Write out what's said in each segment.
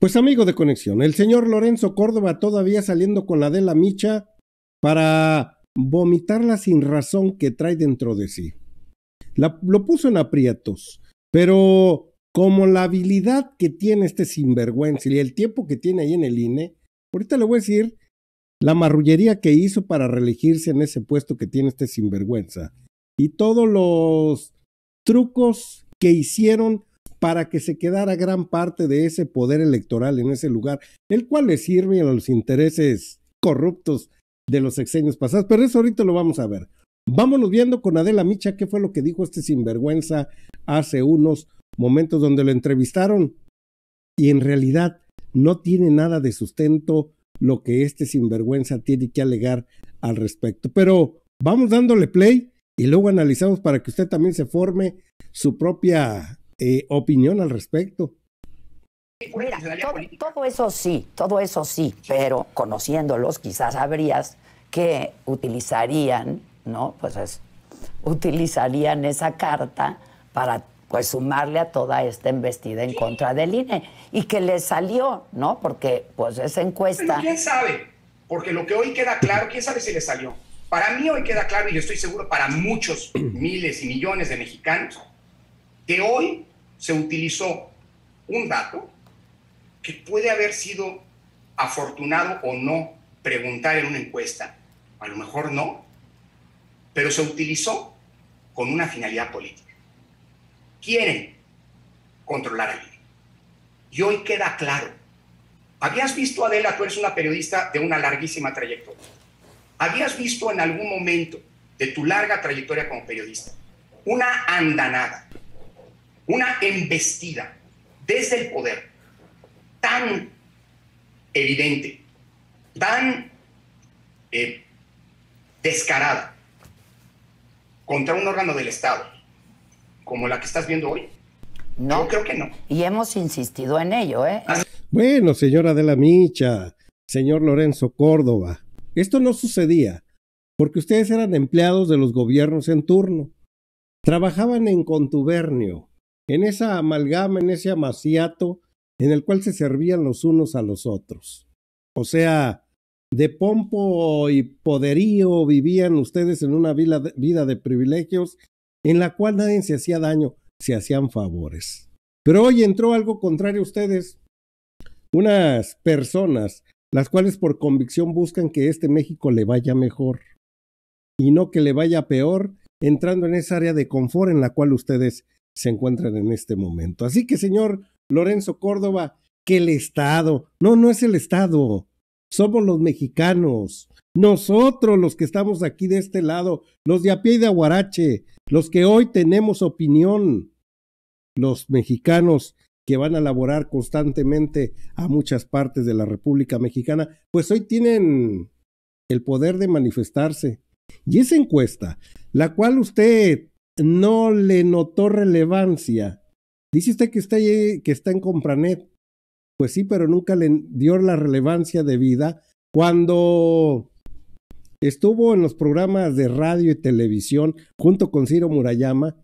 Pues amigo de conexión, el señor Lorenzo Córdoba todavía saliendo con la de la micha para vomitar la sin razón que trae dentro de sí. lo puso en aprietos, pero como la habilidad que tiene este sinvergüenza y el tiempo que tiene ahí en el INE, ahorita le voy a decir la marrullería que hizo para reelegirse en ese puesto que tiene este sinvergüenza y todos los trucos que hicieron para que se quedara gran parte de ese poder electoral en ese lugar, el cual le sirve a los intereses corruptos de los sexenios pasados, pero eso ahorita lo vamos a ver. Vámonos viendo con Adela Micha qué fue lo que dijo este sinvergüenza hace unos momentos donde lo entrevistaron y en realidad no tiene nada de sustento lo que este sinvergüenza tiene que alegar al respecto. Pero vamos dándole play y luego analizamos para que usted también se forme su propia eh, opinión al respecto. todo, eso sí, todo eso sí, pero conociéndolos quizás sabrías que utilizarían, ¿no? Pues es, utilizarían esa carta para pues sumarle a toda esta embestida en contra del INE y que le salió, ¿no? Porque pues esa encuesta... ¿Quién sabe? Porque lo que hoy queda claro, ¿quién sabe si le salió? Para mí hoy queda claro, y yo estoy seguro para muchos miles y millones de mexicanos, que hoy se utilizó un dato que puede haber sido afortunado o no preguntar en una encuesta. A lo mejor no, pero se utilizó con una finalidad política. Quieren controlar a alguien. Y hoy queda claro. Habías visto, Adela, tú eres una periodista de una larguísima trayectoria. Habías visto en algún momento de tu larga trayectoria como periodista una andanada una embestida desde el poder tan evidente, tan eh, descarada contra un órgano del Estado como la que estás viendo hoy? No. creo que no. Y hemos insistido en ello, ¿eh? Bueno, señora de la Micha, señor Lorenzo Córdoba, esto no sucedía porque ustedes eran empleados de los gobiernos en turno. Trabajaban en contubernio en esa amalgama, en ese amaciato en el cual se servían los unos a los otros. O sea, de pompo y poderío vivían ustedes en una vida de, vida de privilegios en la cual nadie se hacía daño, se hacían favores. Pero hoy entró algo contrario a ustedes, unas personas las cuales por convicción buscan que este México le vaya mejor y no que le vaya peor entrando en esa área de confort en la cual ustedes se encuentran en este momento. Así que, señor Lorenzo Córdoba, que el Estado, no, no es el Estado, somos los mexicanos, nosotros los que estamos aquí de este lado, los de a pie y de Aguarache, los que hoy tenemos opinión, los mexicanos que van a laborar constantemente a muchas partes de la República Mexicana, pues hoy tienen el poder de manifestarse. Y esa encuesta, la cual usted no le notó relevancia. Dice usted que está, que en Compranet. Pues sí, pero nunca le dio la relevancia de vida. Cuando estuvo en los programas de radio y televisión junto con Ciro Murayama,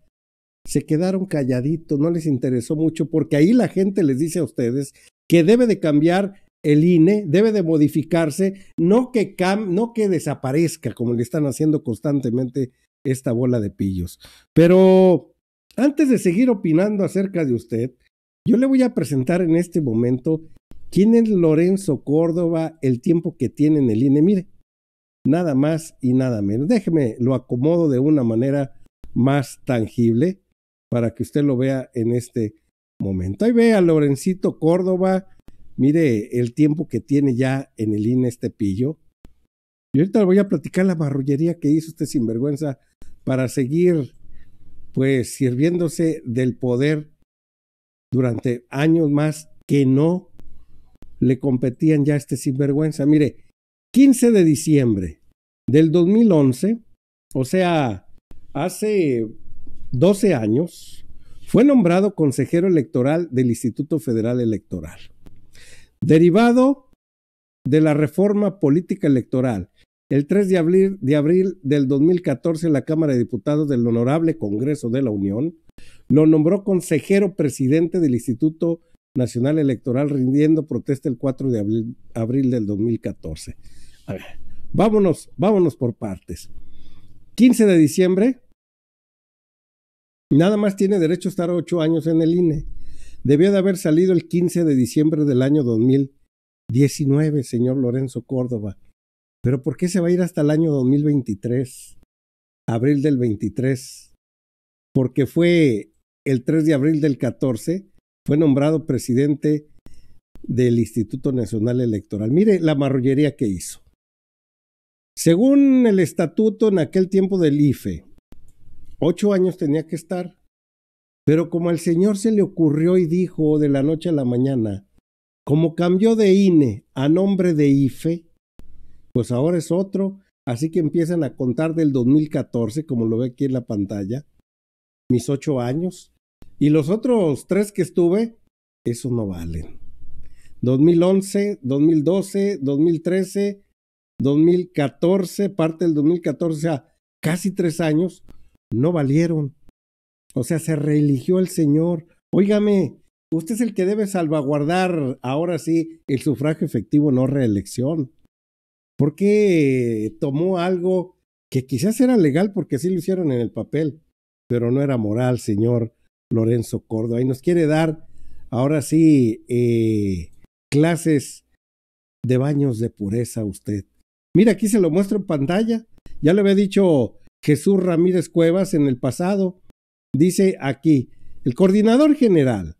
se quedaron calladitos, no les interesó mucho, porque ahí la gente les dice a ustedes que debe de cambiar el INE, debe de modificarse, no que, no que desaparezca, como le están haciendo constantemente esta bola de pillos. Pero antes de seguir opinando acerca de usted, yo le voy a presentar en este momento quién es Lorenzo Córdoba, el tiempo que tiene en el INE. Mire, nada más y nada menos. Déjeme, lo acomodo de una manera más tangible para que usted lo vea en este momento. Ahí ve a Lorencito Córdoba. Mire el tiempo que tiene ya en el INE este pillo. Y ahorita le voy a platicar la marrullería que hizo este sinvergüenza para seguir, pues, sirviéndose del poder durante años más que no le competían ya este sinvergüenza. Mire, 15 de diciembre del 2011, o sea, hace 12 años, fue nombrado consejero electoral del Instituto Federal Electoral. Derivado de la reforma política electoral el 3 de abril, de abril, del 2014, la Cámara de Diputados del Honorable Congreso de la Unión lo nombró consejero presidente del Instituto Nacional Electoral, rindiendo protesta el 4 de abril, del 2014. vámonos, vámonos por partes. 15 de diciembre, nada más tiene derecho a estar ocho años en el INE. Debió de haber salido el 15 de diciembre del año 2019, señor Lorenzo Córdoba. Pero ¿por qué se va a ir hasta el año 2023? Abril del 23. Porque fue el 3 de abril del 14, fue nombrado presidente del Instituto Nacional Electoral. Mire la marrullería que hizo. Según el estatuto en aquel tiempo del IFE, ocho años tenía que estar, pero como al señor se le ocurrió y dijo de la noche a la mañana, como cambió de INE a nombre de IFE, pues ahora es otro. Así que empiezan a contar del 2014, como lo ve aquí en la pantalla, mis ocho años. Y los otros tres que estuve, eso no valen. 2011, 2012, 2013, 2014, parte del 2014, o sea, casi tres años, no valieron. O sea, se reeligió el Señor. Óigame, usted es el que debe salvaguardar ahora sí el sufragio efectivo, no reelección porque tomó algo que quizás era legal porque así lo hicieron en el papel, pero no era moral, señor Lorenzo Córdoba. Y nos quiere dar ahora sí eh, clases de baños de pureza usted. Mira, aquí se lo muestro en pantalla. Ya le había dicho Jesús Ramírez Cuevas en el pasado. Dice aquí, el coordinador general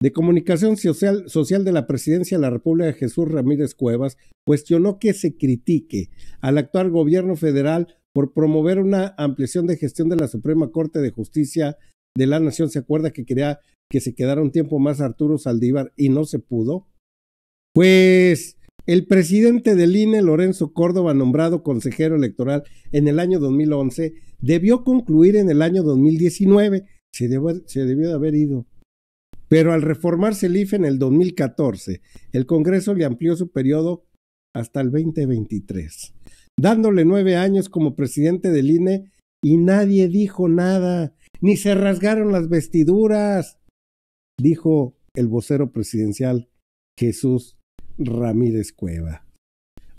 de Comunicación Social, de la Presidencia de la República, Jesús Ramírez Cuevas, cuestionó que se critique al actual gobierno federal por promover una ampliación de gestión de la Suprema Corte de Justicia de la Nación. ¿Se acuerda que quería que se quedara un tiempo más Arturo Saldívar y no se pudo? Pues el presidente del INE, Lorenzo Córdoba, nombrado consejero electoral en el año 2011, debió concluir en el año 2019. se debió de haber ido pero al reformarse el IFE en el 2014, el Congreso le amplió su periodo hasta el 2023, dándole nueve años como presidente del INE y nadie dijo nada, ni se rasgaron las vestiduras, dijo el vocero presidencial Jesús Ramírez Cueva.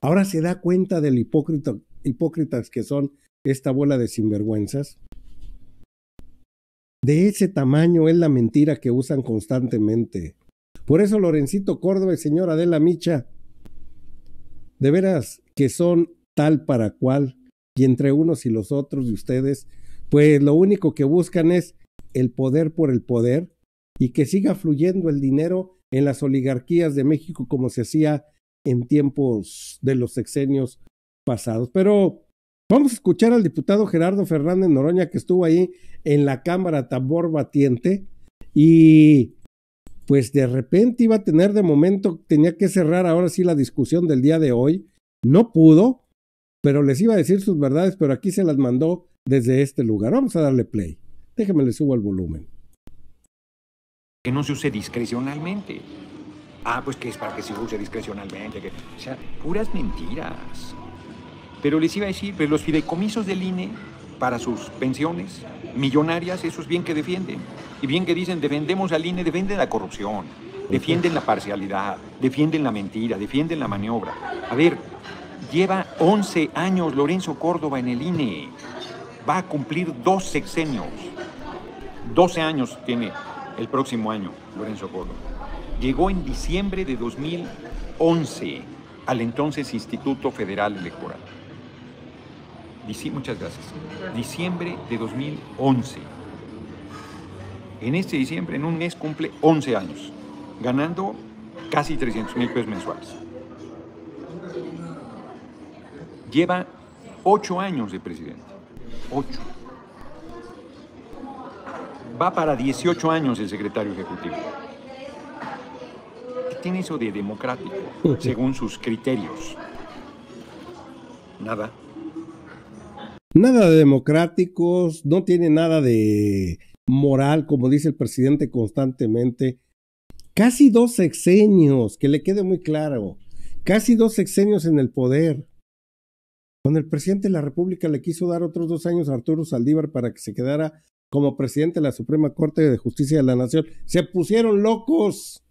Ahora se da cuenta del hipócrita, hipócritas que son esta bola de sinvergüenzas. De ese tamaño es la mentira que usan constantemente. Por eso Lorencito Córdoba y señora la Micha, de veras que son tal para cual, y entre unos y los otros de ustedes, pues lo único que buscan es el poder por el poder y que siga fluyendo el dinero en las oligarquías de México como se hacía en tiempos de los sexenios pasados. Pero Vamos a escuchar al diputado Gerardo Fernández Noroña que estuvo ahí en la Cámara Tabor Batiente y pues de repente iba a tener de momento, tenía que cerrar ahora sí la discusión del día de hoy. No pudo, pero les iba a decir sus verdades, pero aquí se las mandó desde este lugar. Vamos a darle play. déjeme le subo el volumen. Que no se use discrecionalmente. Ah, pues que es para que se use discrecionalmente. Que, o sea, puras mentiras. Pero les iba a decir, pero los fideicomisos del INE para sus pensiones millonarias, eso es bien que defienden. Y bien que dicen, defendemos al INE, defienden la corrupción, defienden la parcialidad, defienden la mentira, defienden la maniobra. A ver, lleva 11 años Lorenzo Córdoba en el INE. Va a cumplir dos sexenios. 12 años tiene el próximo año Lorenzo Córdoba. Llegó en diciembre de 2011 al entonces Instituto Federal Electoral muchas gracias, diciembre de 2011. En este diciembre, en un mes, cumple 11 años, ganando casi 300 mil pesos mensuales. Lleva 8 años de presidente. 8. Va para 18 años el secretario ejecutivo. ¿Qué tiene eso de democrático según sus criterios? Nada nada de democráticos, no tiene nada de moral, como dice el presidente constantemente. Casi dos sexenios, que le quede muy claro, casi dos sexenios en el poder. Cuando el presidente de la República le quiso dar otros dos años a Arturo Saldívar para que se quedara como presidente de la Suprema Corte de Justicia de la Nación, se pusieron locos.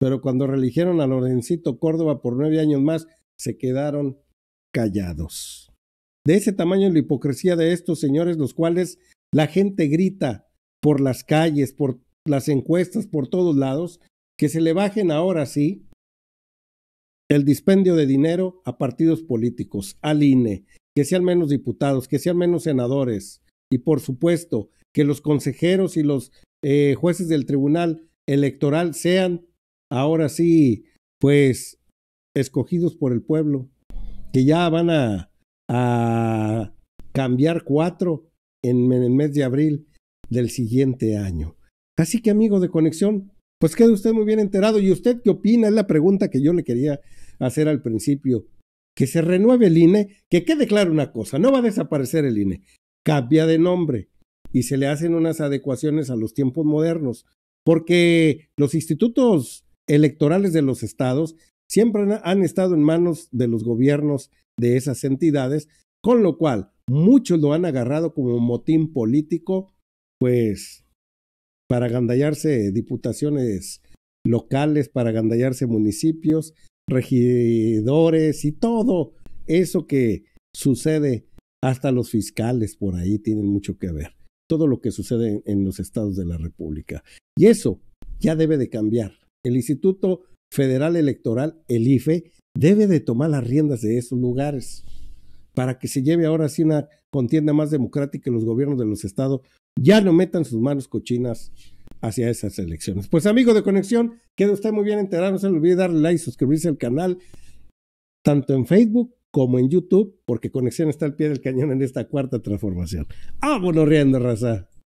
Pero cuando religieron a Lorencito Córdoba por nueve años más, se quedaron callados. De ese tamaño la hipocresía de estos señores, los cuales la gente grita por las calles, por las encuestas, por todos lados, que se le bajen ahora sí el dispendio de dinero a partidos políticos, al INE, que sean menos diputados, que sean menos senadores y por supuesto que los consejeros y los eh, jueces del tribunal electoral sean ahora sí pues escogidos por el pueblo, que ya van a a cambiar cuatro en, el mes de abril del siguiente año. Así que amigo de conexión, pues quede usted muy bien enterado. ¿Y usted qué opina? Es la pregunta que yo le quería hacer al principio. Que se renueve el INE, que quede claro una cosa, no va a desaparecer el INE, cambia de nombre y se le hacen unas adecuaciones a los tiempos modernos, porque los institutos electorales de los estados siempre han estado en manos de los gobiernos de esas entidades, con lo cual muchos lo han agarrado como motín político, pues para gandallarse diputaciones locales, para gandallarse municipios, regidores y todo eso que sucede, hasta los fiscales por ahí tienen mucho que ver, todo lo que sucede en, los estados de la República. Y eso ya debe de cambiar. El Instituto Federal Electoral, el IFE, debe de tomar las riendas de esos lugares para que se lleve ahora así una contienda más democrática y los gobiernos de los estados ya no metan sus manos cochinas hacia esas elecciones. Pues amigo de conexión, queda usted muy bien enterado, no se le olvide darle like, y suscribirse al canal, tanto en Facebook como en YouTube, porque conexión está al pie del cañón en esta cuarta transformación. ¡Ah, riendo, raza!